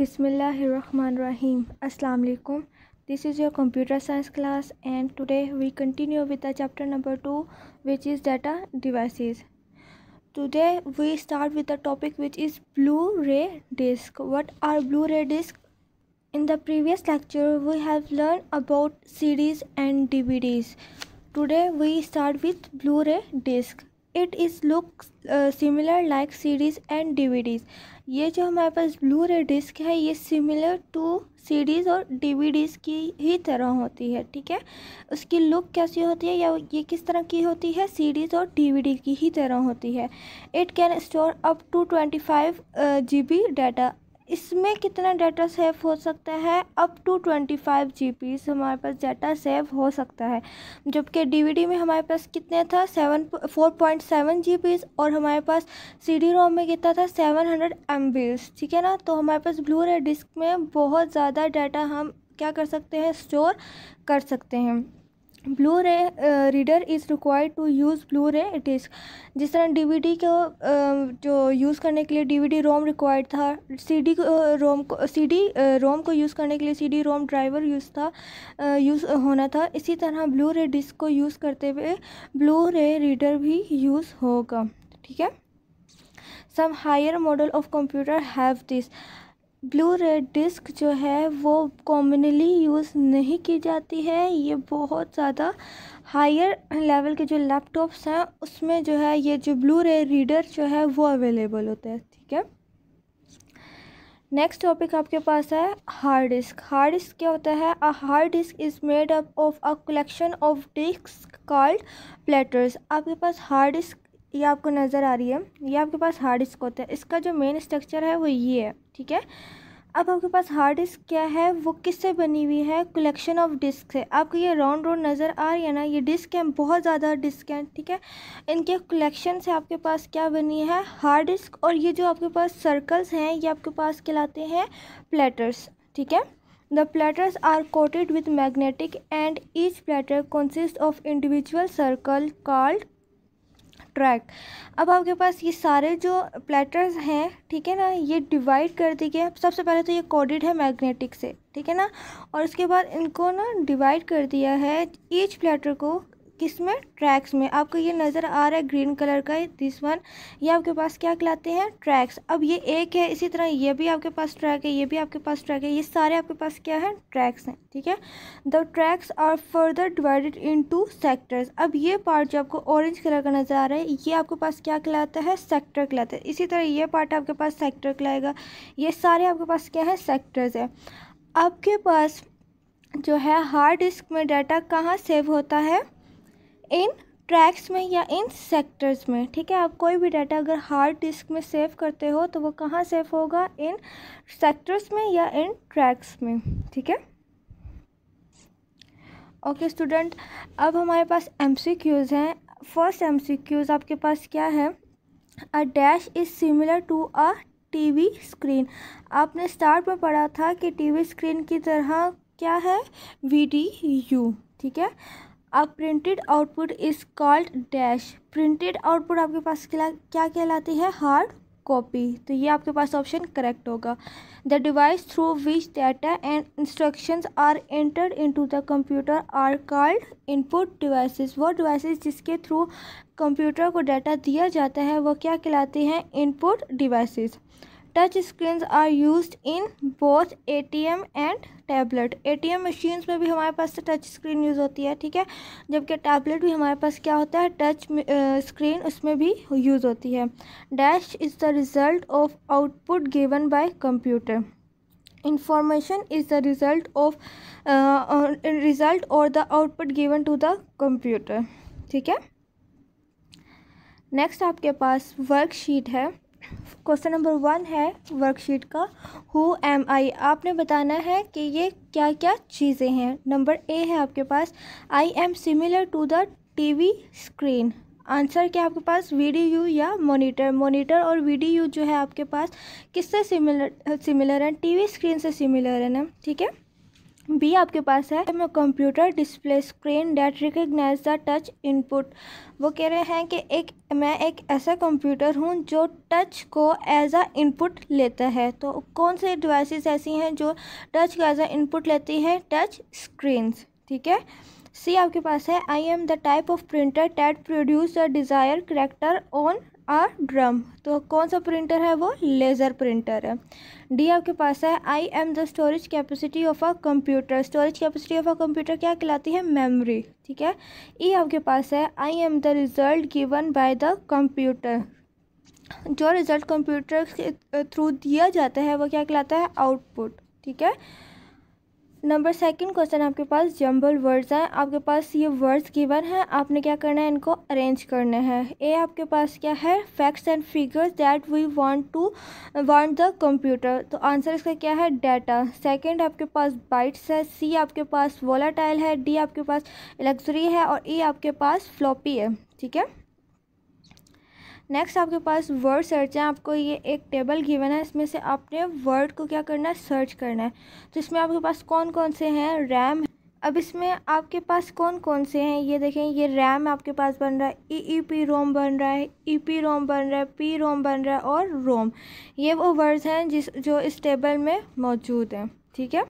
Bismillah Rahman Rahim. Assalamu alaikum. This is your computer science class and today we continue with the chapter number 2 which is data devices. Today we start with the topic which is Blu-ray disc. What are Blu-ray disc? In the previous lecture we have learned about CDs and DVDs. Today we start with Blu-ray disc. It is look similar like series and DVDs ये जो हमारे पास Blu-ray disc है ये similar to CDs और DVDs की ही तरह होती है ठीक है उसकी लुक कैसी होती है या ये किस तरह की होती है सीरीज़ और डीवीडी की ही तरह होती है it can store up to twenty five G B data इसमें कितना डाटा सेव हो सकता है up to twenty five G B हमारे पास डाटा सेव हो सकता है जबकि डीवीडी में हमारे पास कितने था seven four point seven G B और हमारे पास सी डी रोम में कितना था सेवन हंड्रेड एम ठीक है ना तो हमारे पास ब्लू रे डिस्क में बहुत ज़्यादा डाटा हम क्या कर सकते हैं स्टोर कर सकते हैं Blu-ray reader is required to use Blu-ray it जिस तरह डीवीडी को जो यूज़ करने के लिए डीवीडी रोम रिक्वायर्ड था सीडी को रोम को सीडी रोम को यूज़ करने के लिए सीडी रोम ड्राइवर यूज़ था यूज़ होना था इसी तरह ब्लू-रे डिस्क को यूज़ करते हुए ब्लू-रे रीडर भी यूज़ होगा ठीक है some higher model of computer have this Blu-ray disc जो है वो कॉमनली यूज़ नहीं की जाती है ये बहुत ज़्यादा हायर लेवल के जो लैपटॉप्स हैं उसमें जो है ये जो ब्लू रे रीडर जो है वो अवेलेबल होते हैं ठीक है नेक्स्ट टॉपिक आपके पास है हार्ड डिस्क हार्ड डिस्क क्या होता है a hard disk is made up of a collection of disk called platters आपके पास हार्ड डिस्क ये आपको नज़र आ रही है ये आपके पास हार्ड डिस्क होता है इसका जो मेन स्ट्रक्चर है वो ये है ठीक है अब आपके पास हार्ड डिस्क क्या है वो किससे बनी हुई है कलेक्शन ऑफ डिस्क से आपको ये राउंड राउंड नज़र आ रही है ना ये डिस्क हैं बहुत ज़्यादा डिस्क हैं ठीक है इनके कलेक्शन से आपके पास क्या बनी है हार्ड डिस्क और ये जो आपके पास सर्कल्स हैं ये आपके पास कहलाते हैं प्लेटर्स ठीक है the platters are coated with magnetic and each platter consist of individual circle called subtract अब आपके पास ये सारे जो प्लेटर्स हैं ठीक है ना ये डिवाइड कर दी गए सबसे पहले तो ये कॉडिड है मैग्नेटिक से ठीक है ना और उसके बाद इनको ना डिवाइड कर दिया है ईच प्लेटर को किस में ट्रैक्स में आपको ये नज़र आ रहा है ग्रीन कलर का दिस वन ये आपके पास क्या कहलाते हैं ट्रैक्स अब ये एक है इसी तरह ये भी आपके पास ट्रैक है ये भी आपके पास ट्रैक है ये सारे आपके पास क्या है ट्रैक्स हैं ठीक है the tracks are further divided into sectors अब ये पार्ट जो आपको ऑरेंज कलर का नज़र आ रहा है ये आपके पास क्या कहलाता है सेक्टर कहलाता है इसी तरह ये पार्ट आपके पास सेक्टर कहलाएगा ये सारे आपके पास क्या है सेक्टर्स है आपके पास जो है हार्ड डिस्क में डाटा कहाँ सेव होता है इन ट्रैक्स में या इन सेक्टर्स में ठीक है आप कोई भी डाटा अगर हार्ड डिस्क में सेव करते हो तो वो कहाँ सेव होगा इन सेक्टर्स में या इन ट्रैक्स में ठीक है ओके स्टूडेंट अब हमारे पास एम सी क्यूज़ हैं फर्स्ट एम सी क्यूज़ आपके पास क्या है a dash is similar to a TV screen आपने स्टार्ट में पढ़ा था कि टीवी स्क्रीन की तरह क्या है वी डी यू ठीक है अब printed output is called dash printed output आपके पास क्या कहलाती है हार्ड कॉपी तो ये आपके पास ऑप्शन करेक्ट होगा the device through which data and instructions are entered into the computer are called input devices वो डिवाइसेस जिसके थ्रू कंप्यूटर को डाटा दिया जाता है वो क्या कहलाते हैं input devices touch screen are use in both A T M and tablet A T M machines में भी हमारे पास टच स्क्रीन यूज़ होती है ठीक है जबकि टैबलेट भी हमारे पास क्या होता है टच स्क्रीन उसमें भी यूज़ होती है dash is the result of output given by computer information is the result of result और the output given to the computer ठीक है नेक्स्ट आपके पास वर्कशीट है क्वेश्चन नंबर वन है वर्कशीट का हु एम आई आपने बताना है कि ये क्या क्या चीज़ें हैं नंबर ए है आपके पास I am similar to the TV screen answer क्या आपके पास यू या मोनीटर मोनीटर और यू जो है आपके पास किससे सिमिलर सिमिलर है टीवी स्क्रीन से सिमिलर है ना ठीक है बी आपके पास है मैं computer display screen that recognize the touch input वो कह रहे हैं कि एक मैं एक ऐसा कंप्यूटर हूँ जो टच को एज आ इनपुट लेता है तो कौन से डिवाइसेस ऐसी हैं जो टच को एज आ इनपुट लेती हैं टच स्क्रीन्स ठीक है सी आपके पास है I am the type of printer that produce the desire character on a drum तो कौन सा प्रिंटर है वो लेज़र प्रिंटर है डी आपके पास है I am the storage capacity of a computer storage capacity of a computer क्या कहलाती है मेमोरी ठीक है ई e आपके पास है I am the result given by the computer जो रिज़ल्ट कंप्यूटर के थ्रू दिया जाता है वो क्या कहलाता है आउटपुट ठीक है नंबर सेकंड क्वेश्चन आपके पास जम्बल वर्ड्स हैं आपके पास ये वर्ड्स गिवन हैं आपने क्या करना है इनको अरेंज करने हैं ए आपके पास क्या है facts and figures that we want to want the computer तो आंसर इसका क्या है डाटा सेकंड आपके पास बाइट्स है सी आपके पास वोलाटाइल है डी आपके पास लग्जरी है और ई e आपके पास फ्लॉपी है ठीक है नेक्स्ट आपके पास वर्ड सर्च है आपको ये एक टेबल गिवन है इसमें से आपने वर्ड को क्या करना है सर्च करना है तो इसमें आपके पास कौन कौन से हैं रैम अब इसमें आपके पास कौन कौन से हैं ये देखें ये रैम आपके पास बन रहा है ई ई पी रोम बन रहा है ई पी रोम बन रहा है पी रोम बन रहा है और रोम ये वो वर्ड्स हैं जिस जो इस टेबल में मौजूद हैं ठीक है